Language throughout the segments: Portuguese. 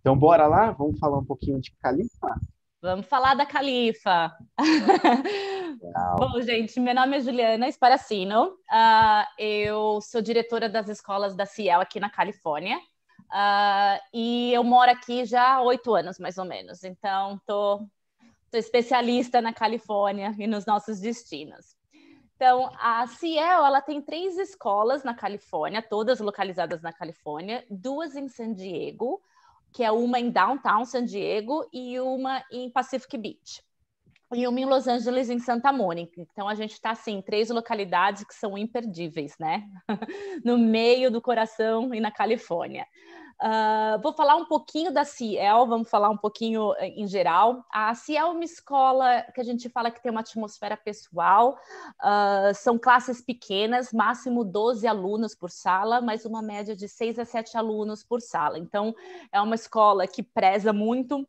Então, bora lá? Vamos falar um pouquinho de Califa? Vamos falar da Califa. Bom, gente, meu nome é Juliana Esparacino. Uh, ah, eu sou diretora das escolas da Ciel aqui na Califórnia. Uh, e eu moro aqui já há oito anos, mais ou menos. Então, tô, tô especialista na Califórnia e nos nossos destinos. Então, a Ciel, ela tem três escolas na Califórnia, todas localizadas na Califórnia, duas em San Diego, que é uma em Downtown San Diego e uma em Pacific Beach. E uma em Los Angeles, em Santa Mônica. Então, a gente está, assim, em três localidades que são imperdíveis, né? no meio do coração e na Califórnia. Uh, vou falar um pouquinho da Ciel, vamos falar um pouquinho eh, em geral. A Ciel é uma escola que a gente fala que tem uma atmosfera pessoal, uh, são classes pequenas, máximo 12 alunos por sala, mas uma média de 6 a 7 alunos por sala. Então, é uma escola que preza muito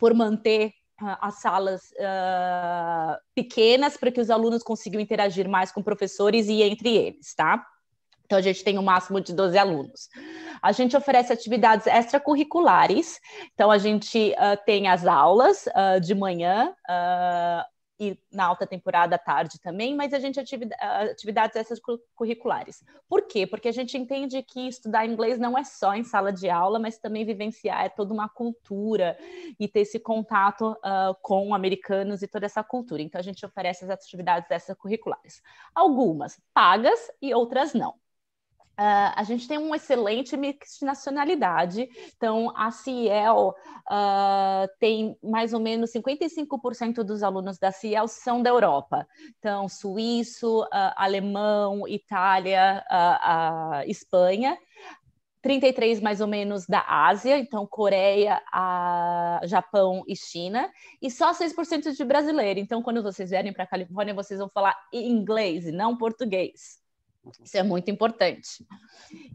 por manter ah, as salas uh, pequenas para que os alunos consigam interagir mais com professores e entre eles, tá? Então, a gente tem um máximo de 12 alunos. A gente oferece atividades extracurriculares. Então, a gente uh, tem as aulas uh, de manhã uh, e na alta temporada à tarde também, mas a gente ativi atividades extracurriculares. Por quê? Porque a gente entende que estudar inglês não é só em sala de aula, mas também vivenciar é toda uma cultura e ter esse contato com americanos e toda essa cultura. Então, a gente oferece as atividades extracurriculares. Algumas pagas e outras não. Uh, a gente tem um excelente mix de nacionalidade. Então, a Ciel uh, tem mais ou menos 55% dos alunos da Ciel são da Europa. Então, suíço, uh, alemão, Itália, Espanha. 33 mais ou menos da Ásia, então Coreia, Japão e China, e só 6% de brasileiro. Então, quando vocês vierem para a Califórnia, vocês vão falar inglês, não português. Isso é muito importante.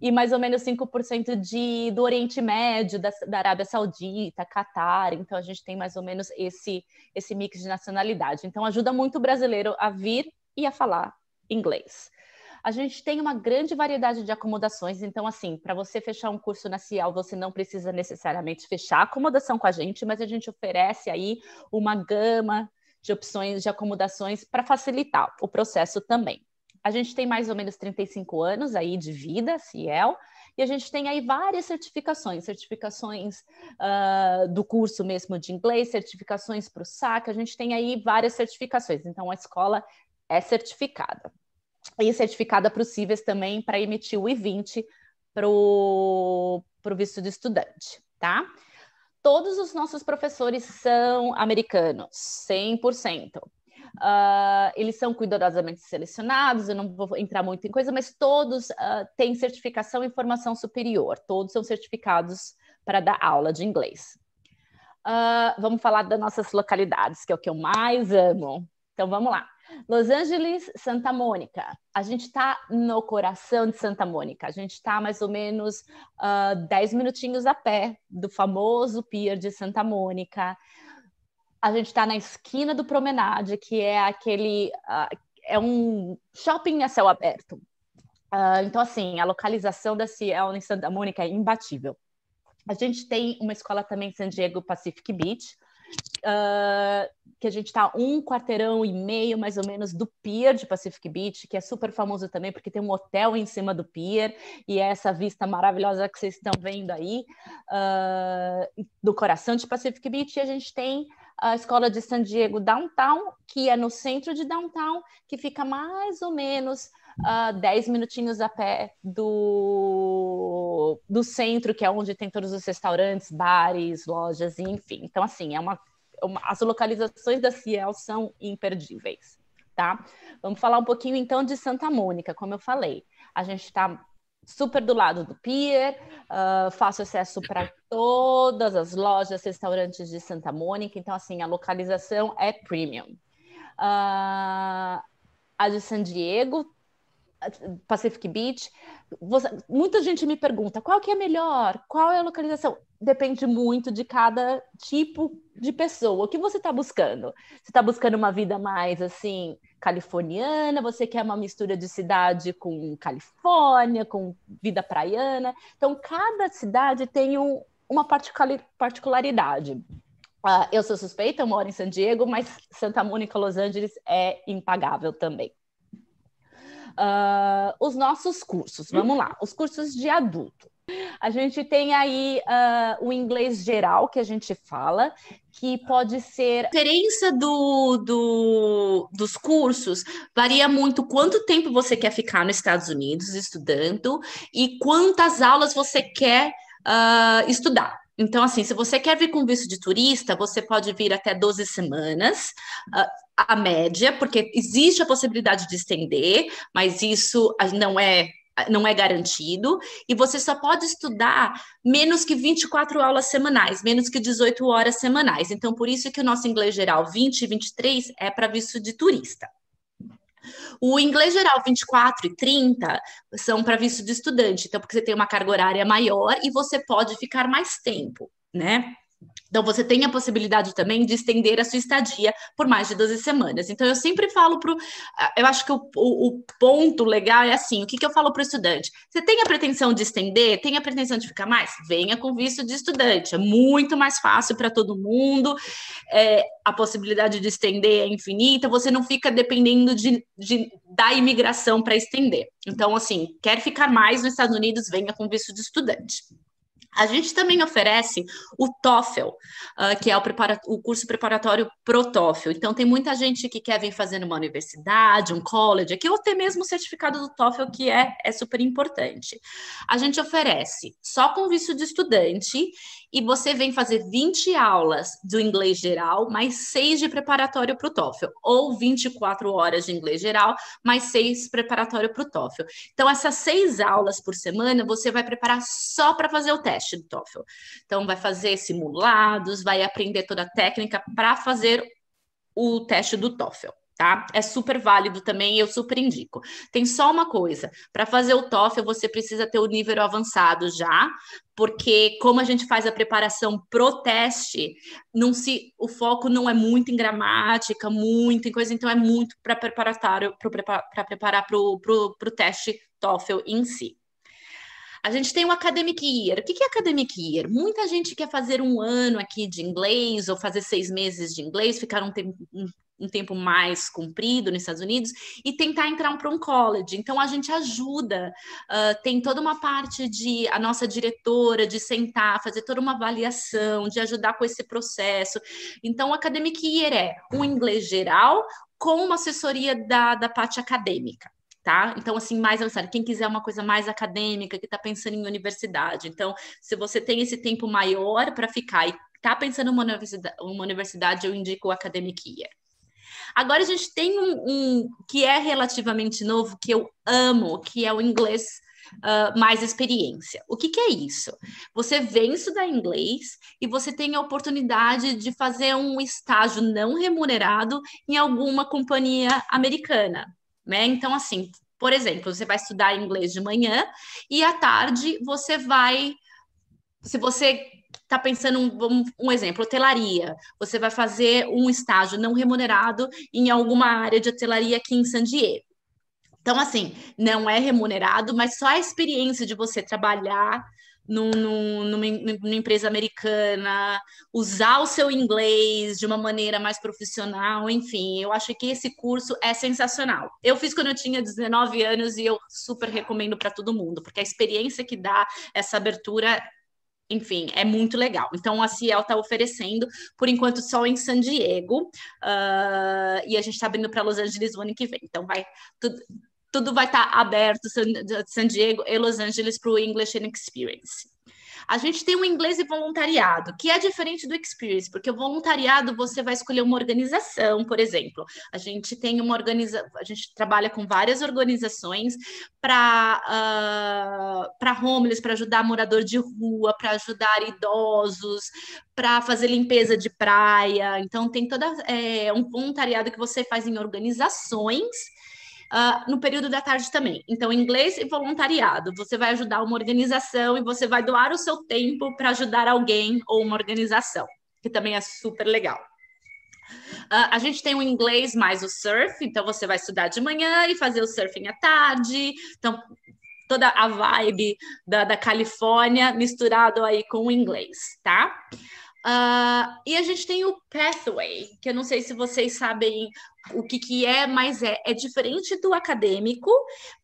E mais ou menos 5% de, do Oriente Médio, da, da Arábia Saudita, Catar. Então, a gente tem mais ou menos esse, esse mix de nacionalidade. Então, ajuda muito o brasileiro a vir e a falar inglês. A gente tem uma grande variedade de acomodações, então, assim, para você fechar um curso na Cial, você não precisa necessariamente fechar a acomodação com a gente, mas a gente oferece aí uma gama de opções de acomodações para facilitar o processo também a gente tem mais ou menos 35 anos aí de vida, Ciel, e a gente tem aí várias certificações, certificações uh, do curso mesmo de inglês, certificações para o SAC, a gente tem aí várias certificações, então a escola é certificada. E certificada para o CIVES também para emitir o I-20 para o visto de estudante, tá? Todos os nossos professores são americanos, 100%. Uh, eles são cuidadosamente selecionados, eu não vou entrar muito em coisa, mas todos uh, têm certificação e formação superior, todos são certificados para dar aula de inglês. Uh, vamos falar das nossas localidades, que é o que eu mais amo. Então vamos lá. Los Angeles, Santa Mônica. A gente está no coração de Santa Mônica. A gente está mais ou menos uh, 10 minutinhos a pé do famoso pier de Santa Mônica a gente está na esquina do Promenade, que é aquele. Uh, é um shopping a céu aberto. Uh, então, assim, a localização da Ciel em Santa Mônica é imbatível. A gente tem uma escola também em San Diego, Pacific Beach, uh, que a gente está um quarteirão e meio, mais ou menos, do pier de Pacific Beach, que é super famoso também, porque tem um hotel em cima do pier, e é essa vista maravilhosa que vocês estão vendo aí, uh, do coração de Pacific Beach, e a gente tem a escola de San Diego Downtown, que é no centro de Downtown, que fica mais ou menos uh, ah, 10 minutinhos a pé do, do centro, que é onde tem todos os restaurantes, bares, lojas, enfim. Então, assim, é uma, uma as localizações da Ciel são imperdíveis. Tá? Vamos falar um pouquinho então de Santa Mônica, como eu falei. A gente está super do lado do pier, uh, faço acesso para todas as lojas, restaurantes de Santa Mônica, então assim, a localização é premium. Uh, a de San Diego Pacific Beach. Você, muita gente me pergunta qual que é melhor, qual é a localização. Depende muito de cada tipo de pessoa. O que você está buscando? Você está buscando uma vida mais assim californiana? Você quer uma mistura de cidade com Califórnia, com vida praiana? Então cada cidade tem um, uma particularidade. Uh, eu sou suspeita, eu moro em San Diego, mas Santa Mônica, Los Angeles é impagável também. Uh, os nossos cursos, vamos lá, os cursos de adulto. A gente tem aí uh, o inglês geral que a gente fala, que pode ser. A diferença do, do, dos cursos varia muito quanto tempo você quer ficar nos Estados Unidos estudando e quantas aulas você quer uh, estudar. Então, assim, se você quer vir com visto de turista, você pode vir até 12 semanas, ah, a média, porque existe a possibilidade de estender, mas isso ah, não é ah, não é garantido, e você só pode estudar menos que 24 aulas semanais, menos que 18 horas semanais. Então, por isso que o nosso inglês geral 20 e 23 é para visto de turista. O inglês geral 24 e 30 são para visto de estudante, então porque você tem uma carga horária maior e você pode ficar mais tempo, né? Então, você tem a possibilidade também de estender a sua estadia por mais de 12 semanas. Então, eu sempre falo para ah, Eu acho que o, o, o, ponto legal é assim: o que, que eu falo para o estudante? Você tem a pretensão de estender? Tem a pretensão de ficar mais? Venha com visto de estudante. É muito mais fácil para todo mundo. É, a possibilidade de estender é infinita. Você não fica dependendo de, de da imigração para estender. Então, assim, quer ficar mais nos Estados Unidos? Venha com visto de estudante. A gente também oferece o TOEFL, uh, que é o, o curso preparatório pro TOEFL. Então, tem muita gente que quer vir fazer numa universidade, um college, aqui, ou até mesmo o certificado do TOEFL, que é, é super importante. A gente oferece só com visto de estudante e você vem fazer 20 aulas do inglês geral, mais 6 de preparatório para o TOEFL, ou 24 horas de inglês geral, mais 6 preparatório para o TOEFL. Então, essas 6 aulas por semana, você vai preparar só para fazer o teste do TOEFL. Então, vai fazer simulados, vai aprender toda a técnica para fazer o teste do TOEFL tá? É super válido também, eu super indico. Tem só uma coisa, para fazer o TOEFL você precisa ter o nível avançado já, porque como a gente faz a preparação pro teste, não se o foco não é muito em gramática, muito em coisa, então é muito para preparatório, para preparar para o teste TOEFL em si. A gente tem o Academic Year. O que é Academic Year? Muita gente quer fazer um ano aqui de inglês, ou fazer seis meses de inglês, ficar um, tempo, um um tempo mais comprido nos Estados Unidos e tentar entrar para um college. Então a gente ajuda, uh, tem toda uma parte de a nossa diretora de sentar, fazer toda uma avaliação, de ajudar com esse processo. Então o Academic Year é um inglês geral com uma assessoria da, da parte acadêmica tá? Então, assim, mais avançado. Quem quiser uma coisa mais acadêmica, que está pensando em universidade. Então, se você tem esse tempo maior para ficar e está pensando em uma universidade, uma universidade, eu indico o Academic Year. Agora a gente tem um, um que é relativamente novo, que eu amo, que é o inglês Uh, mais experiência. O que, que, é isso? Você vem estudar inglês e você tem a oportunidade de fazer um estágio não remunerado em alguma companhia americana, né? Então, assim, por exemplo, você vai estudar inglês de manhã e à tarde você vai. Se você está pensando um, um, exemplo, hotelaria. Você vai fazer um estágio não remunerado em alguma área de hotelaria aqui em San Diego. Então, assim, não é remunerado, mas só a experiência de você trabalhar num, num, numa, numa empresa americana, usar o seu inglês de uma maneira mais profissional, enfim, eu acho que esse curso é sensacional. Eu fiz quando eu tinha 19 anos e eu super recomendo para todo mundo, porque a experiência que dá essa abertura enfim, é muito legal. Então a Ciel está oferecendo, por enquanto, só em San Diego, uh, e a gente está abrindo para Los Angeles o ano que vem. Então vai tudo, tudo vai estar tá aberto, San, San Diego e Los Angeles para o English and Experience. A gente tem o um inglês e voluntariado, que é diferente do experience, porque o voluntariado você vai escolher uma organização, por exemplo. A gente tem uma organiza, a gente trabalha com várias organizações para uh, ah, para homeless, para ajudar morador de rua, para ajudar idosos, para fazer limpeza de praia. Então tem toda é, um voluntariado que você faz em organizações uh, no período da tarde também. Então, inglês e voluntariado. Você vai ajudar uma organização e você vai doar o seu tempo para ajudar alguém ou uma organização, que também é super legal. Uh, a gente tem o inglês mais o surf, então você vai estudar de manhã e fazer o surfing à tarde. Então, toda a vibe da, da Califórnia misturado aí com o inglês, tá? Uh, e a gente tem o pathway, que eu não sei se vocês sabem o que, que é, mas é, é diferente do acadêmico,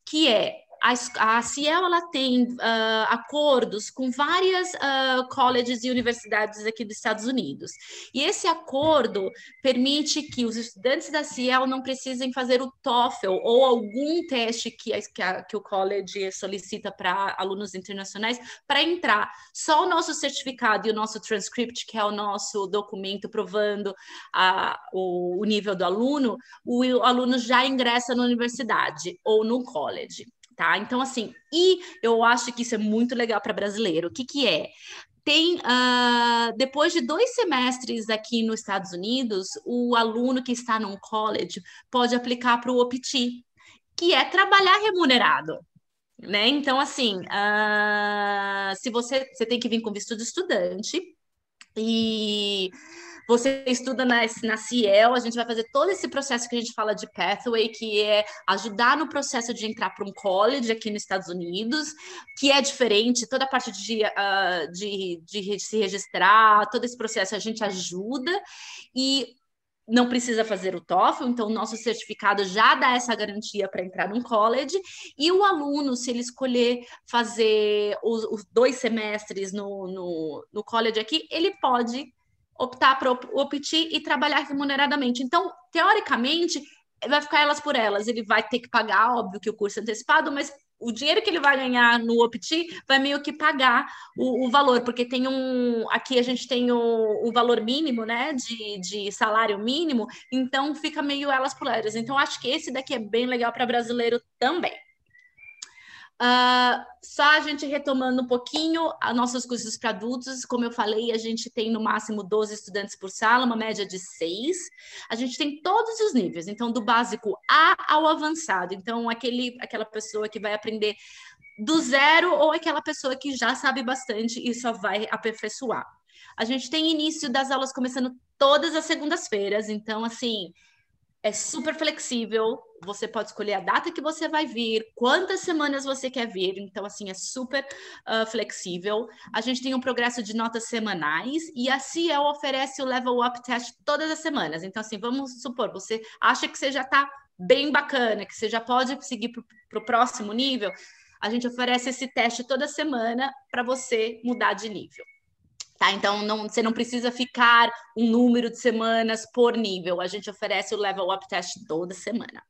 que é a, a Ciel ela tem uh, acordos com várias uh, colleges e universidades aqui dos Estados Unidos. E esse acordo permite que os estudantes da Ciel não precisem fazer o TOEFL ou algum teste que, a, que, a, que o college solicita para alunos internacionais para entrar. Só o nosso certificado e o nosso transcript, que é o nosso documento provando a, o, o nível do aluno, o, o aluno já ingressa na universidade ou no college tá? Então, assim, e eu acho que isso é muito legal para brasileiro. O que, que é? tem uh, depois de dois semestres aqui nos Estados Unidos, o aluno que está num college pode aplicar para o OPT, que é trabalhar remunerado. Né? Então, assim, uh, se você, você tem que vir com visto de estudante e você estuda na, na Ciel, a gente vai fazer todo esse processo que a gente fala de pathway, que é ajudar no processo de entrar para um college aqui nos Estados Unidos, que é diferente, toda a parte de, uh, de, de se registrar, todo esse processo a gente ajuda. E não precisa fazer o TOEFL, então o nosso certificado já dá essa garantia para entrar num college, e o aluno, se ele escolher fazer os, os dois semestres no, no, no, college aqui, ele pode optar o optir e trabalhar remuneradamente. Então, teoricamente, vai ficar elas por elas. Ele vai ter que pagar, óbvio, que o curso é antecipado, mas o dinheiro que ele vai ganhar no opti vai meio que pagar o, o, valor, porque tem um. Aqui a gente tem o, o valor mínimo, né? De, de, salário mínimo, então fica meio elas por elas. Então, acho que esse daqui é bem legal para brasileiro também. Uh, só a gente retomando um pouquinho a nossos cursos para adultos, como eu falei, a gente tem no máximo 12 estudantes por sala, uma média de 6. A gente tem todos os níveis, então do básico A ao avançado. Então, aquele, aquela pessoa que vai aprender do zero ou aquela pessoa que já sabe bastante e só vai aperfeiçoar. A gente tem início das aulas começando todas as segundas-feiras, então, assim, é super flexível. Você pode escolher a data que você vai vir, quantas semanas você quer vir. Então, assim, é super uh, flexível. A gente tem um progresso de notas semanais e a Ciel oferece o Level Up Test todas as semanas. Então, assim, vamos supor, você acha que você já está bem bacana, que você já pode seguir para o próximo nível. A gente oferece esse teste toda semana para você mudar de nível. Tá? Então, não, você não precisa ficar um número de semanas por nível. A gente oferece o Level Up Test toda semana.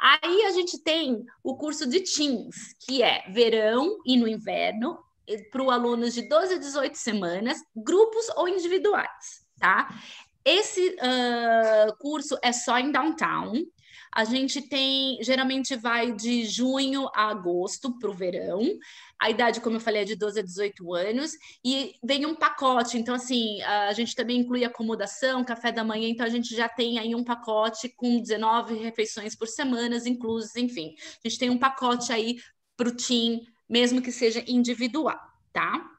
Aí a gente tem o curso de Teams, que é verão e no inverno, para alunos de 12 a 18 semanas, grupos ou individuais, tá? Esse uh, curso é só em downtown, a gente tem, geralmente vai de junho a agosto para o verão. A idade, como eu falei, é de 12 a 18 anos. E vem um pacote. Então, assim, a gente também inclui acomodação, café da manhã. Então, a gente já tem aí um pacote com 19 refeições por semana, inclusas, enfim. A gente tem um pacote aí para o team, mesmo que seja individual, tá?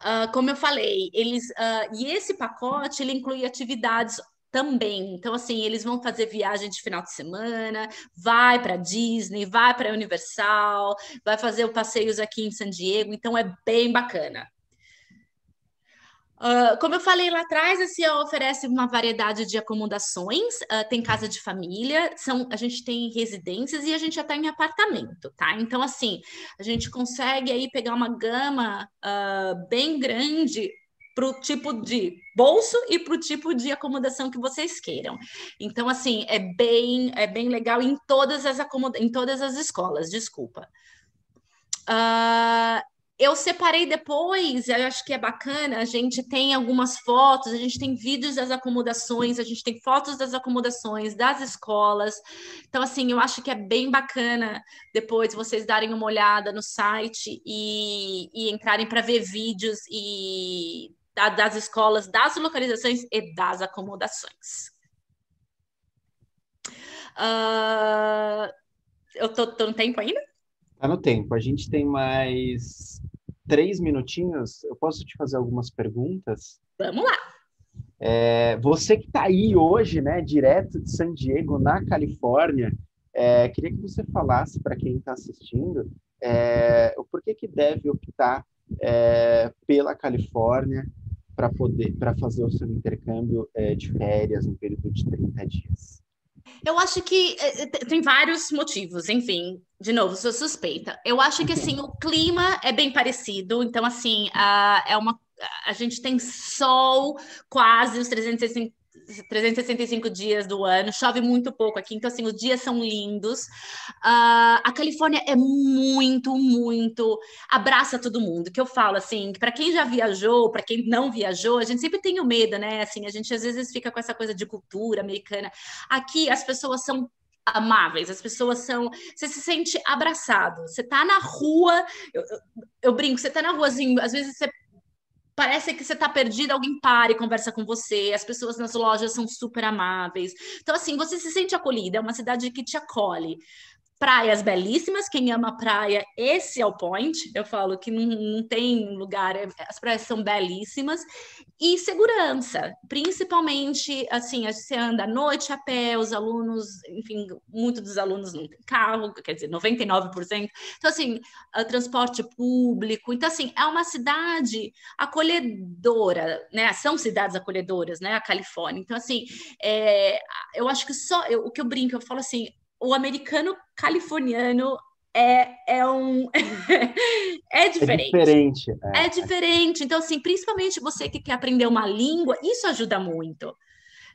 Uh, como eu falei, eles uh, e esse pacote ele inclui atividades também. Então, assim, eles vão fazer viagem de final de semana, vai para Disney, vai para Universal, vai fazer o passeios aqui em San Diego, então é bem bacana. Uh, como eu falei lá atrás, a CIA oferece uma variedade de acomodações, uh, tem casa de família, são, a gente tem residências e a gente já está em apartamento, tá? Então, assim, a gente consegue aí pegar uma gama uh, bem grande para o tipo de bolso e para o tipo de acomodação que vocês queiram. Então, assim, é bem, é bem legal em todas as acomoda em todas as escolas, desculpa. Uh, eu separei depois, eu acho que é bacana, a gente tem algumas fotos, a gente tem vídeos das acomodações, a gente tem fotos das acomodações, das escolas. Então, assim, eu acho que é bem bacana depois vocês darem uma olhada no site e, e entrarem para ver vídeos e da, das escolas, das localizações e das acomodações. Uh, eu tô, tô, no tempo ainda? Tá no tempo. A gente tem mais três minutinhos. Eu posso te fazer algumas perguntas? Vamos lá. É, você que está aí hoje, né, direto de San Diego, na Califórnia, é, queria que você falasse para quem está assistindo é, o porquê que deve optar é, pela Califórnia para poder para fazer o seu intercâmbio é, de férias no um período de 30 dias? Eu acho que eh, eh, tem vários motivos, enfim, de novo, sou suspeita. Eu acho que assim, uhum. o clima é bem parecido, então assim, a, é uma a gente tem sol quase os 360, 365 dias do ano, chove muito pouco aqui, então assim, os dias são lindos. Uh, a Califórnia é muito, muito abraça todo mundo. Que eu falo assim, para quem já viajou, para quem não viajou, a gente sempre tem o medo, né? Assim, a gente às vezes fica com essa coisa de cultura americana. Aqui as pessoas são amáveis, as pessoas são. Você se sente abraçado, você tá na rua, eu, eu, eu brinco, você tá na rua, às vezes você parece que você está perdido, alguém para e conversa com você, as pessoas nas lojas são super amáveis. Então, assim, você se sente acolhida, é uma cidade que te acolhe praias belíssimas, quem ama praia, esse é o point. Eu falo que não, não tem lugar, é, as praias são belíssimas. E segurança, principalmente assim, você anda à noite a pé, os alunos, enfim, muitos dos alunos não tem carro, quer dizer, 99%. Então, assim, ah, transporte público. Então, assim, é uma cidade acolhedora, né? São cidades acolhedoras, né? A Califórnia. Então, assim, é, eu acho que só eu, o que eu brinco, eu falo assim, o americano californiano é, é um. É, é diferente. É diferente. É. é diferente. Então, assim, principalmente você que quer aprender uma língua, isso ajuda muito,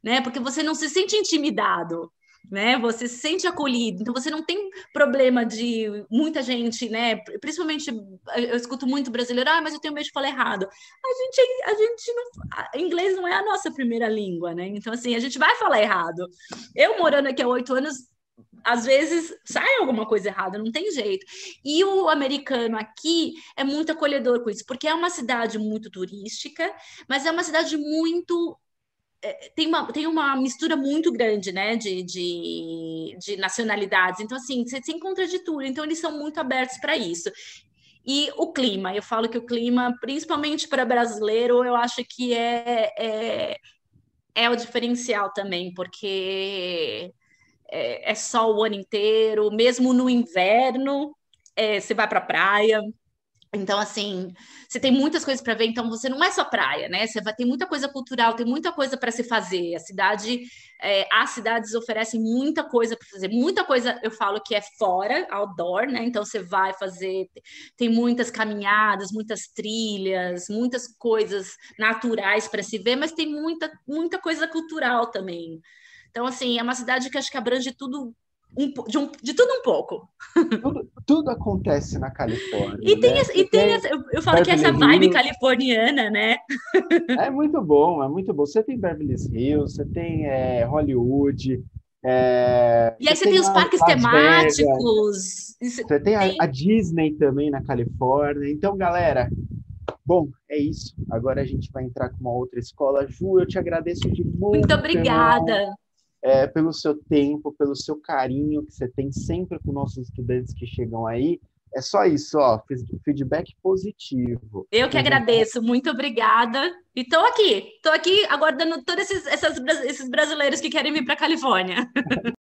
né? Porque você não se sente intimidado. Né? Você se sente acolhido, então você não tem problema de muita gente, né? Principalmente eu escuto muito brasileiro, ah, mas eu tenho medo de falar errado. A gente, a gente não, inglês não é a nossa primeira língua, né? Então assim, a gente vai falar errado. Eu morando aqui há oito anos, às vezes sai alguma coisa errada, não tem jeito. E o americano aqui é muito acolhedor com isso, porque é uma cidade muito turística, mas é uma cidade muito é, tem uma, tem uma mistura muito grande, né, de, de, de, nacionalidades. Então, assim, você se encontra de tudo. Então, eles são muito abertos para isso. E o clima, eu falo que o clima, principalmente para brasileiro, eu acho que é, é, é o diferencial também, porque é, é sol o ano inteiro, mesmo no inverno, é, você vai para a praia. Então, assim, você tem muitas coisas para ver, então você não é só praia, né? Você vai ter muita coisa cultural, tem muita coisa para se fazer. A cidade, é, as cidades oferecem muita coisa para fazer, muita coisa eu falo que é fora, outdoor, né? Então você vai fazer, tem muitas caminhadas, muitas trilhas, muitas coisas naturais para se ver, mas tem muita, muita coisa cultural também. Então, assim, é uma cidade que acho que abrange tudo um, de, um, de, tudo um pouco. Tudo, tudo acontece na Califórnia. E tem, né? essa, e tem essa, eu, eu falo que essa vibe Hills. californiana, né? É muito bom, é muito bom. Você tem Beverly Hills, você tem é, Hollywood. É, e aí você tem, tem os parques Las temáticos. Você tem, tem... A, a Disney também na Califórnia. Então, galera, Bom, é isso. Agora a gente vai entrar com uma outra escola. Ju, eu te agradeço de muito. Muito obrigada é, pelo seu tempo, pelo seu carinho que você tem sempre com nossos estudantes que chegam aí. É só isso, ó, feedback positivo. Eu que uhum. agradeço, muito obrigada. E tô aqui, tô aqui aguardando todos esses, essas, esses brasileiros que querem vir para Califórnia.